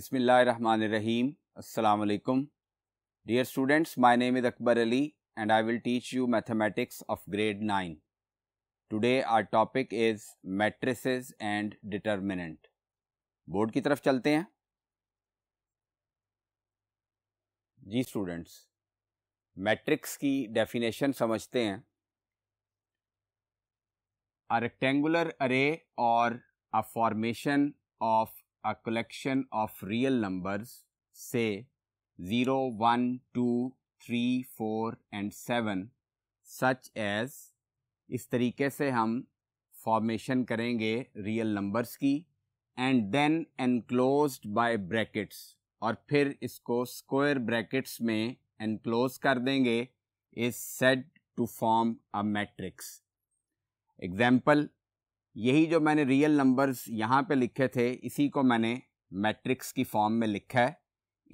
बसमीम् अल्लाम dear students my name is Akbar Ali and I will teach you mathematics of grade nine today our topic is matrices and determinant board की तरफ चलते हैं जी students matrix की definition समझते हैं a rectangular array or a formation of a collection of real numbers say 0, 1, 2, 3, 4 and 7 such as इस तरीके से हम फॉर्मेशन करेंगे रियल नंबर्स की and then enclose by brackets और फिर इसको स्क्वायर ब्रैकेट्स में एनक्लोज कर देंगे is set to form a matrix example यही जो मैंने रियल नंबर्स यहाँ पे लिखे थे इसी को मैंने मैट्रिक्स की फॉर्म में लिखा है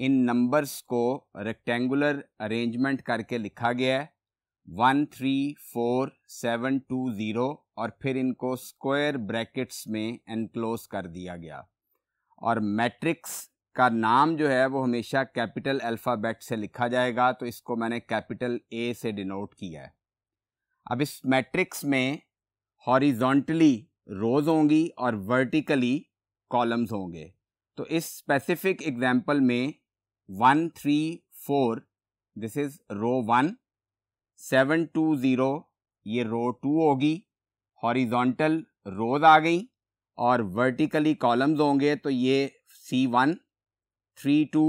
इन नंबर्स को रेक्टेंगुलर अरेंजमेंट करके लिखा गया है one three four seven two zero और फिर इनको स्क्वायर ब्रैकेट्स में एनक्लोज कर दिया गया और मैट्रिक्स का नाम जो है वो हमेशा कैपिटल अल्फ़ाबेट से लिखा जाएगा तो इसको मैंने कैपिटल ए से डिनोट किया है अब इस मैट्रिक्स में हॉरिजॉन्टली रोज़ होंगी और वर्टिकली कॉलम्स होंगे तो इस स्पेसिफिक एग्जाम्पल में one three four this is row one seven two zero ये रो टू होगी हॉरिजॉन्टल रोज आ गई और वर्टिकली कॉलम्स होंगे तो ये C one three two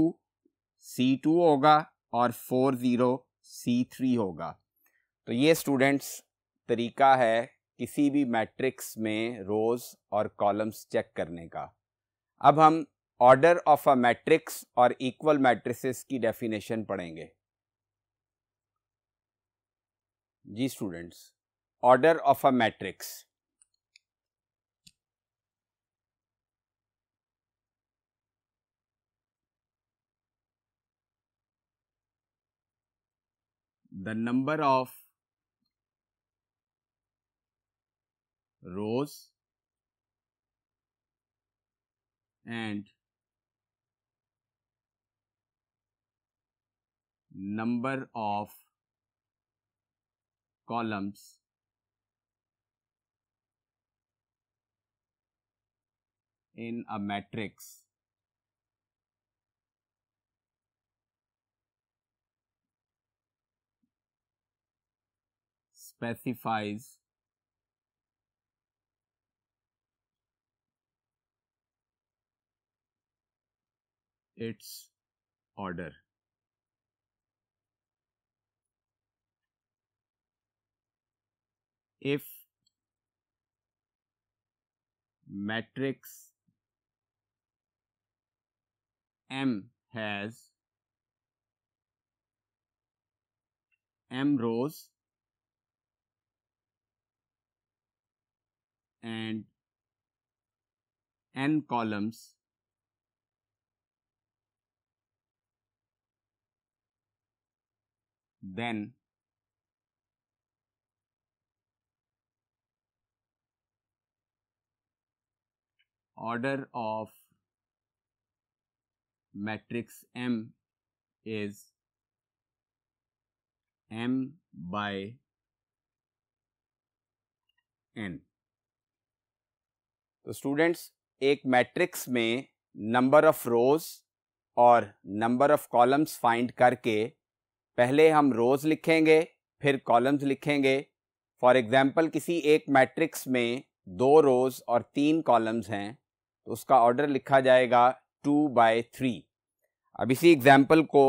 C two होगा और फोर ज़ीरो सी थ्री होगा तो ये स्टूडेंट्स तरीका है किसी भी मैट्रिक्स में रोज़ और कॉलम्स चेक करने का अब हम ऑर्डर ऑफ अ मैट्रिक्स और इक्वल मैट्रिसेस की डेफिनेशन पढ़ेंगे जी students order of a matrix the number of rows and number of columns in a matrix specifies its order. If matrix M has M rows and N columns then order of matrix M is M by N. तो students एक matrix में number of rows और number of columns find करके पहले हम रोज़ लिखेंगे फिर columns लिखेंगे फॉर एग्ज़ाम्पल किसी एक मैट्रिक्स में दो रोज़ और तीन कॉलम्स हैं तो उसका ऑर्डर लिखा जाएगा टू बाय थ्री अब इसी एग्ज़ाम्पल को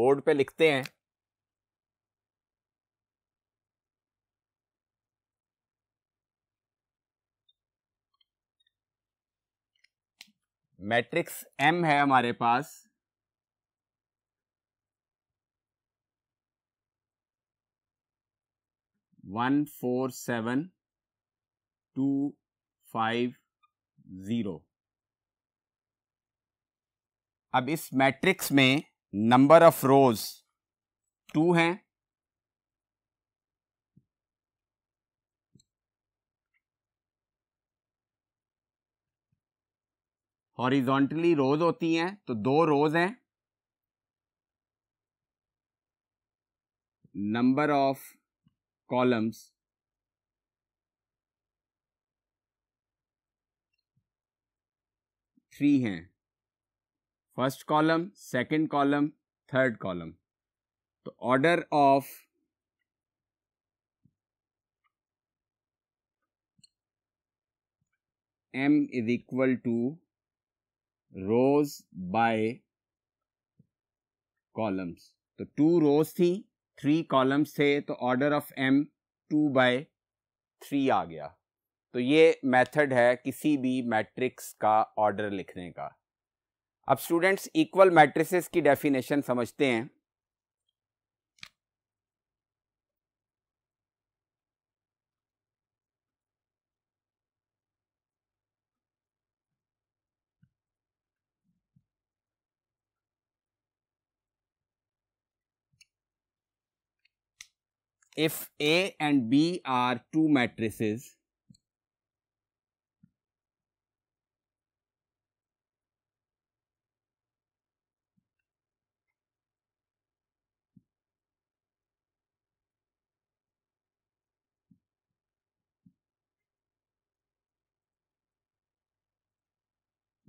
बोर्ड पे लिखते हैं मैट्रिक्स एम है हमारे पास one four seven two five zero अब इस मैट्रिक्स में नंबर ऑफ रोज टू हैं हॉरिजॉन्टली रोज होती हैं तो दो रोज हैं नंबर ऑफ columns थ्री हैं first column second column third column तो order of m is equal to rows by columns तो टू रोज थी थ्री कॉलम्स थे तो order of M two by three आ गया तो ये मेथड है किसी भी मैट्रिक्स का ऑर्डर लिखने का अब स्टूडेंट्स इक्वल मैट्रिसेस की डेफिनेशन समझते हैं if A and B are two matrices,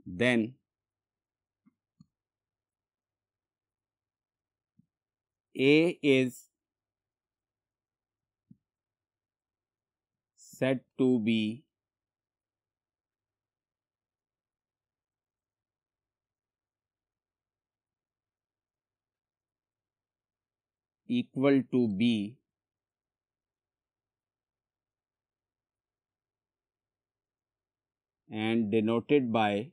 then A is said to be equal to B and denoted by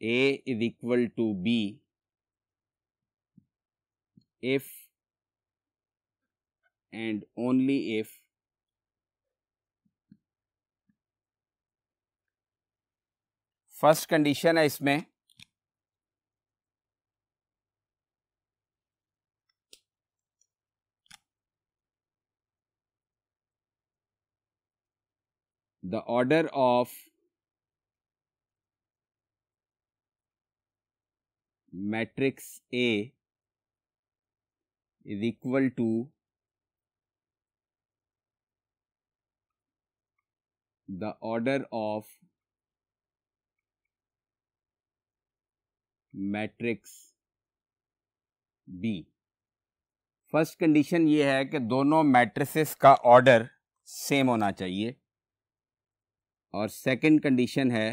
A is equal to B if and only if first condition है इसमें the order of matrix A is equal to the order of matrix B first condition ये है कि दोनों matrices का order same होना चाहिए और सेकंड कंडीशन है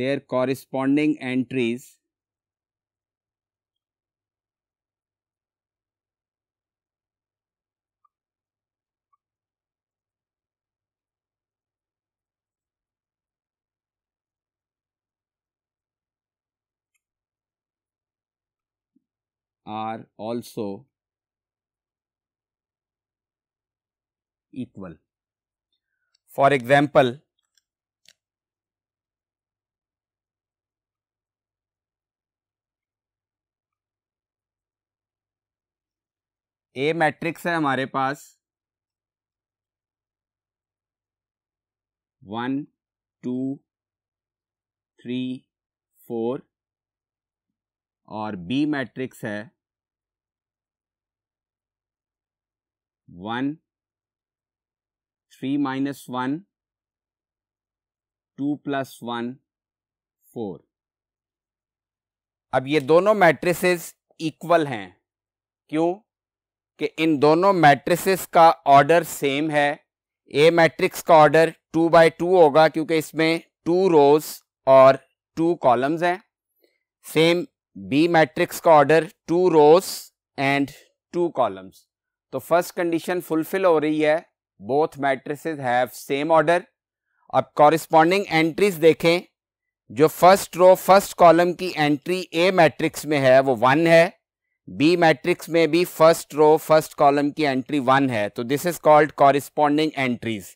there corresponding entries are also equal. For example, A matrix है हमारे पास वन टू थ्री फोर और बी मैट्रिक्स है one three minus one two plus one four अब ये दोनों मैट्रिसेस इक्वल हैं क्यों कि इन दोनों मैट्रिसेस का ऑर्डर सेम है ए मैट्रिक्स का ऑर्डर टू बाय टू होगा क्योंकि इसमें टू रोज और टू कॉलम्स हैं सेम बी मैट्रिक्स का order two rows and two columns तो फर्स्ट कंडीशन फुलफिल हो रही है both matrices have same order अब कॉरिस्पॉन्डिंग एंट्रीज देखें जो फर्स्ट रो फर्स्ट कॉलम की एंट्री ए मैट्रिक्स में है वो वन है बी मैट्रिक्स में भी फर्स्ट रो फर्स्ट कॉलम की एंट्री वन है तो this is called corresponding entries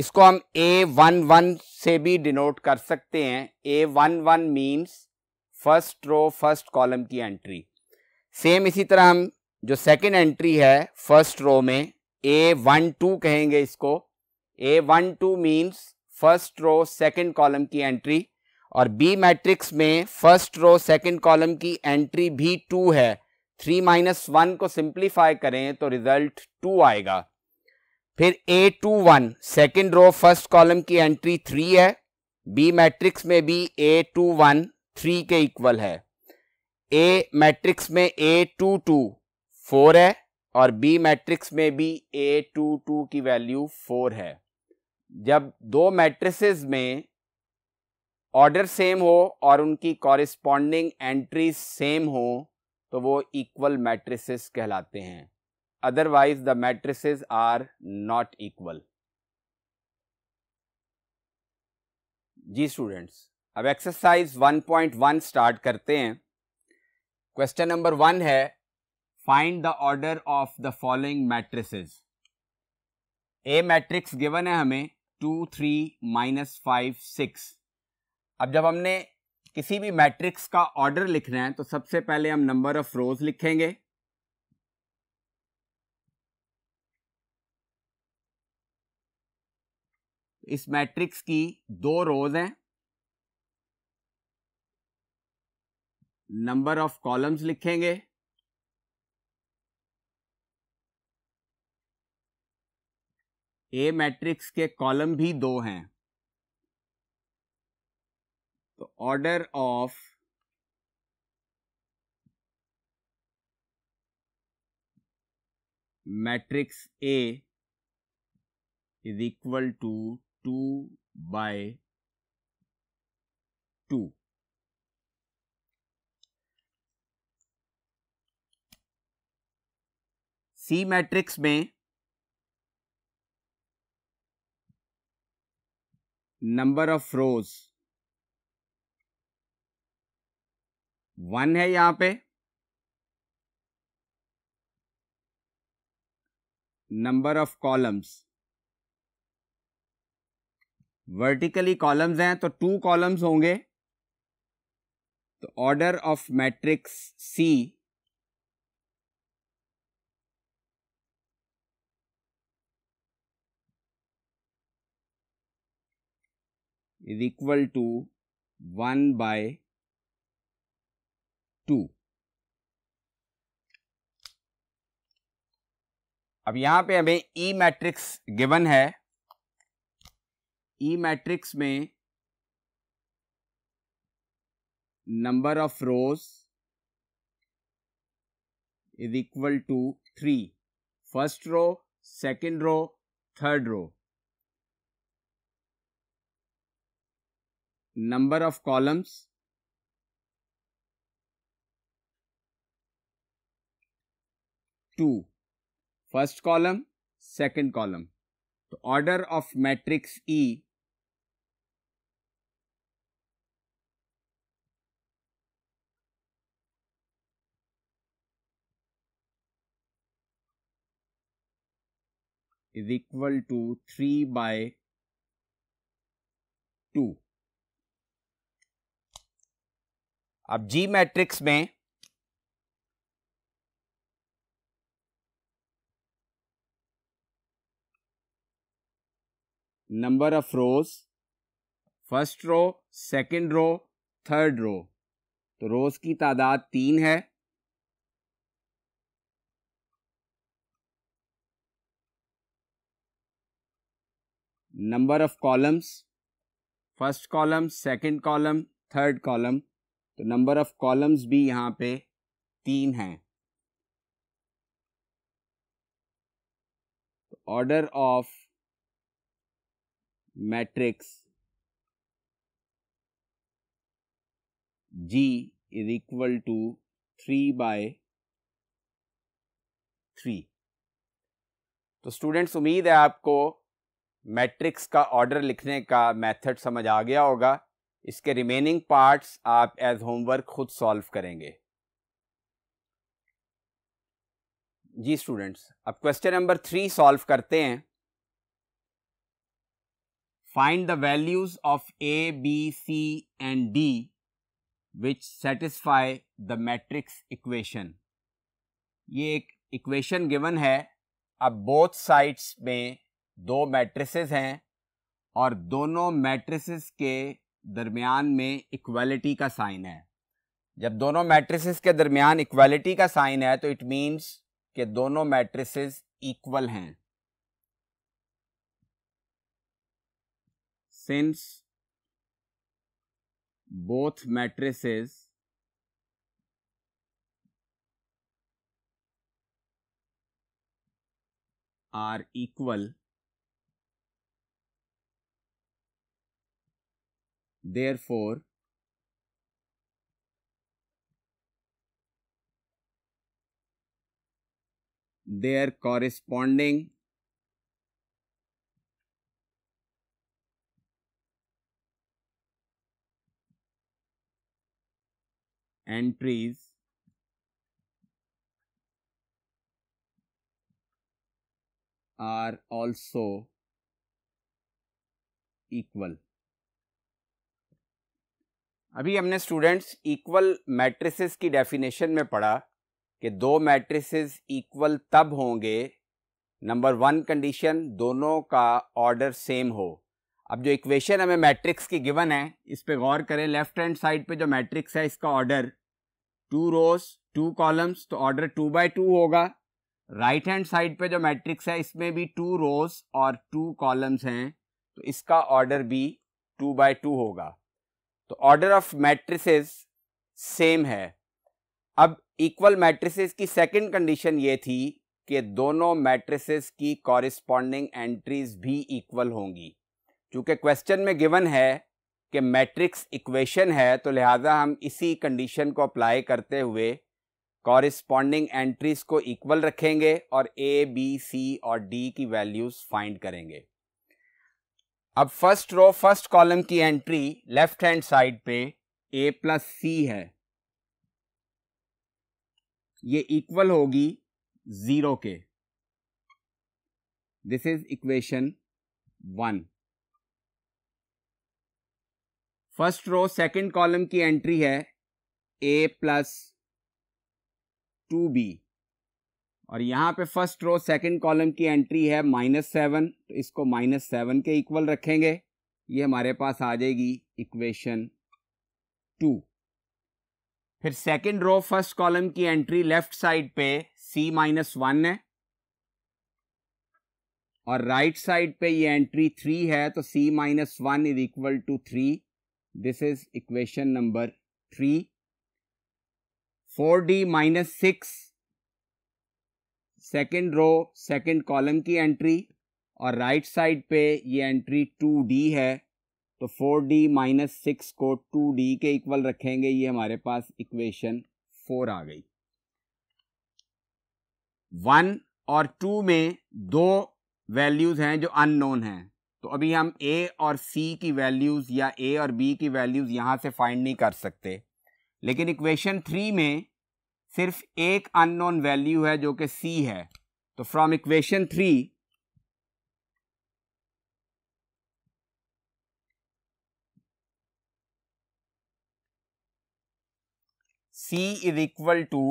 इसको हम ए वन वन से भी डिनोट कर सकते हैं A one one means first row first column की एंट्री सेम इसी तरह हम जो सेकेंड एंट्री है फर्स्ट रो में ए वन टू कहेंगे इसको A one two means first row second column की एंट्री और बी मैट्रिक्स में फर्स्ट रो सेकेंड कॉलम की एंट्री भी टू है थ्री माइनस वन को सिंप्लीफाई करें तो रिजल्ट टू आएगा फिर A two one second row first column की एंट्री थ्री है बी मैट्रिक्स में भी ए टू वन थ्री के इक्वल है ए मैट्रिक्स में ए टू टू फोर है और बी मैट्रिक्स में भी ए टू टू की वैल्यू फोर है जब दो मैट्रिसेस में ऑर्डर सेम हो और उनकी कॉरिस्पॉन्डिंग एंट्री सेम हो तो वो इक्वल मैट्रिसेस कहलाते हैं otherwise the matrices are not equal जी स्टूडेंट्स अब एक्सरसाइज 1.1 स्टार्ट करते हैं क्वेश्चन नंबर वन है find the order of the following matrices A matrix given है हमें two three minus five six अब जब हमने किसी भी मैट्रिक्स का ऑर्डर लिखना है तो सबसे पहले हम नंबर ऑफ रोज लिखेंगे इस मैट्रिक्स की दो रोज हैं नंबर ऑफ कॉलम्स लिखेंगे ए मैट्रिक्स के कॉलम भी दो हैं तो order of matrix A is equal to two by two C matrix में नंबर ऑफ रोज वन है यहां पे number of columns vertically columns हैं तो टू कॉलम्स होंगे तो order of matrix C is equal to 1 by 2. अब यहां पे हमें E मैट्रिक्स गिवन है E मैट्रिक्स में number of rows is equal to three first row second row third row number of columns two first column second column the order of matrix e is equal to 3 by 2 अब G matrix में number of rows first row second row third row तो rows की तादाद तीन है number of columns first column second column third column तो number of columns भी यहाँ पे तीन हैं order of matrix G is equal to three by three तो स्टूडेंट्स तो उम्मीद है आपको मैट्रिक्स का ऑर्डर लिखने का मेथड समझ आ गया होगा इसके रिमेनिंग पार्ट्स आप एज होमवर्क खुद सॉल्व करेंगे जी स्टूडेंट्स अब क्वेश्चन नंबर थ्री सॉल्व करते हैं find the values of A B C and D which satisfy the matrix equation ये एक इक्वेशन गिवन है अब बोथ साइड्स में दो मैट्रिसेस हैं और दोनों मैट्रिसेस के दरमियान में इक्वालिटी का साइन है जब दोनों मैट्रिसेस के दरमियान इक्वलिटी का साइन है तो इट मीन्स कि दोनों मैट्रिसेस इक्वल हैं since both matrices are equal Therefore, their corresponding entries are also equal. अभी हमने स्टूडेंट्स इक्वल मैट्रिसेस की डेफिनेशन में पढ़ा कि दो मैट्रिसेस इक्वल तब होंगे नंबर वन कंडीशन दोनों का ऑर्डर सेम हो अब जो इक्वेशन हमें मैट्रिक्स की गिवन है इस पे गौर करें लेफ्ट हैंड साइड पे जो मैट्रिक्स है इसका order two rows two columns तो ऑर्डर टू बाई टू होगा राइट हैंड साइड पे जो मैट्रिक्स है इसमें भी टू रोज और टू कॉलम्स हैं तो इसका ऑर्डर भी टू बाई टू होगा तो ऑर्डर ऑफ मैट्रिसेस सेम है अब इक्वल मैट्रिसेस की सेकंड कंडीशन ये थी कि दोनों मैट्रिसेस की कॉरिस्पॉन्डिंग एंट्रीज भी इक्वल होंगी चूँकि क्वेश्चन में गिवन है कि मैट्रिक्स इक्वेशन है तो लिहाजा हम इसी कंडीशन को अप्लाई करते हुए कॉरिस्पॉन्डिंग एंट्रीज को इक्वल रखेंगे और ए बी सी और डी की वैल्यूज़ फाइंड करेंगे अब फर्स्ट रो फर्स्ट कॉलम की एंट्री लेफ्ट हैंड साइड पे ए प्लस सी है ये इक्वल होगी जीरो के this is equation one first row second column की एंट्री है ए प्लस टू बी और यहाँ पे फर्स्ट रो सेकंड कॉलम की एंट्री है माइनस सेवन तो इसको माइनस सेवन के इक्वल रखेंगे ये हमारे पास आ जाएगी इक्वेशन टू फिर सेकंड रो फर्स्ट कॉलम की एंट्री लेफ्ट साइड पे सी माइनस वन है और राइट right साइड पे ये एंट्री थ्री है तो C minus one is equal to three this is equation number three four D minus six second row second column की entry और right right side पे ये एंट्री टू डी है तो फोर डी माइनस सिक्स को two D के equal रखेंगे ये हमारे पास इक्वेशन फोर आ गई वन और टू में दो वैल्यूज़ हैं जो अननोन हैं तो अभी हम ए और सी की वैल्यूज़ या ए और बी की वैल्यूज़ यहाँ से फाइंड नहीं कर सकते लेकिन इक्वेशन थ्री में सिर्फ एक अननोन वैल्यू है जो कि सी है तो from equation three C is equal to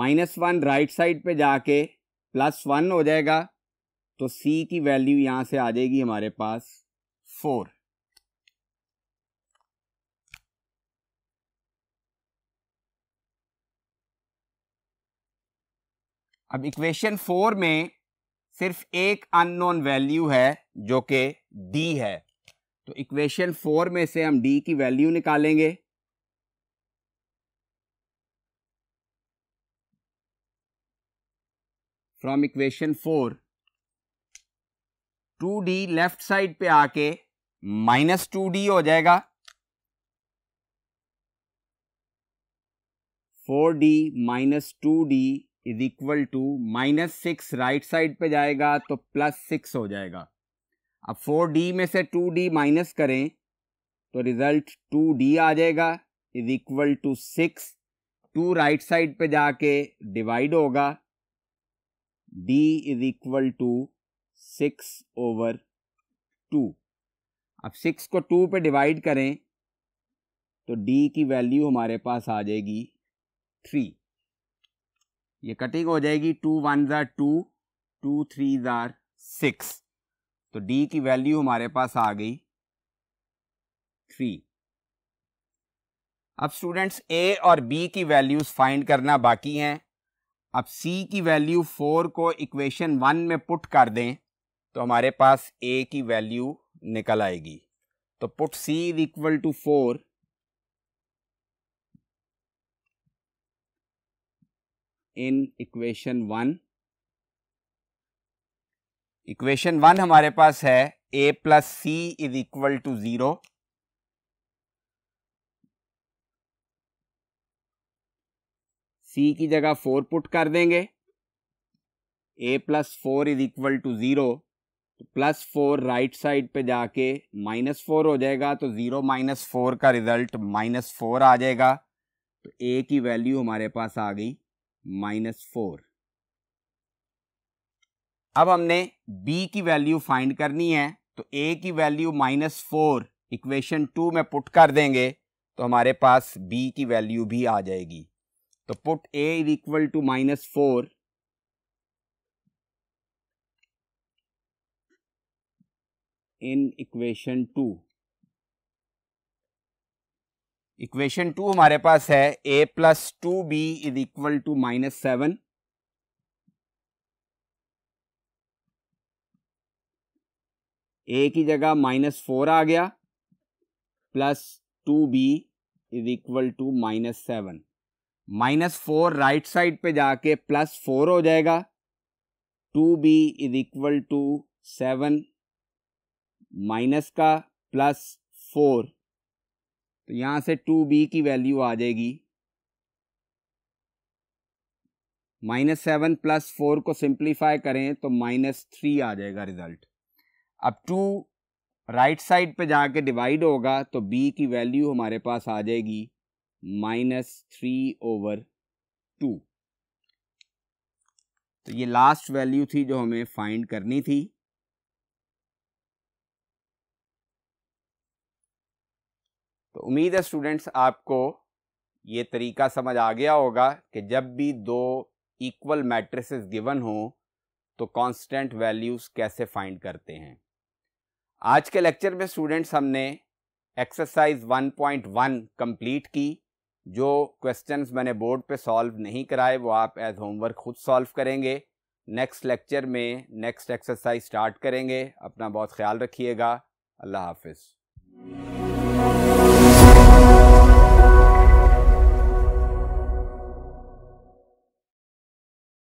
minus one right side पे जाके प्लस वन हो जाएगा तो सी की वैल्यू यहां से आ जाएगी हमारे पास फोर अब इक्वेशन फोर में सिर्फ एक अननोन वैल्यू है जो कि डी है तो इक्वेशन फोर में से हम डी की वैल्यू निकालेंगे from equation four two D left side पे आके माइनस टू डी हो जाएगा four D minus two D is equal to minus six right side पे जाएगा तो प्लस सिक्स हो जाएगा अब फोर डी में से टू डी माइनस करें तो रिज़ल्ट टू डी आ जाएगा is equal to six two right side पे जाके डिवाइड होगा D is equal to six over two अब सिक्स को टू पे डिवाइड करें तो डी की वैल्यू हमारे पास आ जाएगी थ्री ये कटिंग हो जाएगी टू वन ज़ार टू टू थ्री ज़ार सिक्स तो डी की वैल्यू हमारे पास आ गई थ्री अब स्टूडेंट्स ए और बी की वैल्यूज फाइंड करना बाकी हैं अब सी की वैल्यू फोर को इक्वेशन वन में पुट कर दें तो हमारे पास ए की वैल्यू निकल आएगी तो put C is equal to four in equation one equation one हमारे पास है A plus C is equal to zero C की जगह फोर पुट कर देंगे A plus four is equal to zero तो प्लस फोर राइट साइड पे जाके माइनस फोर हो जाएगा तो ज़ीरो माइनस फोर का रिज़ल्ट माइनस फोर आ जाएगा तो ए की वैल्यू हमारे पास आ गई माइनस फोर अब हमने b की वैल्यू फाइंड करनी है तो a की value minus four equation two में पुट कर देंगे तो हमारे पास b की वैल्यू भी आ जाएगी तो put a is equal to minus four in equation two equation two हमारे पास है A plus two B is equal to minus seven A की जगह माइनस फोर आ गया plus two B is equal to minus seven minus four right side पे जाके plus four हो जाएगा two B is equal to seven minus का plus four तो यहाँ से टू बी की वैल्यू आ जाएगी माइनस सेवन प्लस फोर को सिंप्लीफाई करें तो माइनस थ्री आ जाएगा रिजल्ट अब टू राइट साइड पे जाके डिवाइड होगा तो बी की वैल्यू हमारे पास आ जाएगी माइनस थ्री ओवर टू तो ये लास्ट वैल्यू थी जो हमें फाइंड करनी थी तो उम्मीद है स्टूडेंट्स आपको ये तरीका समझ आ गया होगा कि जब भी दो इक्वल मैट्रिसेस गिवन हो तो कांस्टेंट वैल्यूज़ कैसे फाइंड करते हैं आज के लेक्चर में स्टूडेंट्स हमने एक्सरसाइज 1.1 कंप्लीट की जो क्वेश्चंस मैंने बोर्ड पे सॉल्व नहीं कराए वो आप एज होमवर्क खुद सॉल्व करेंगे नेक्स्ट लेक्चर में नेक्स्ट एक्सरसाइज स्टार्ट करेंगे अपना बहुत ख्याल रखिएगा अल्लाह हाफिज़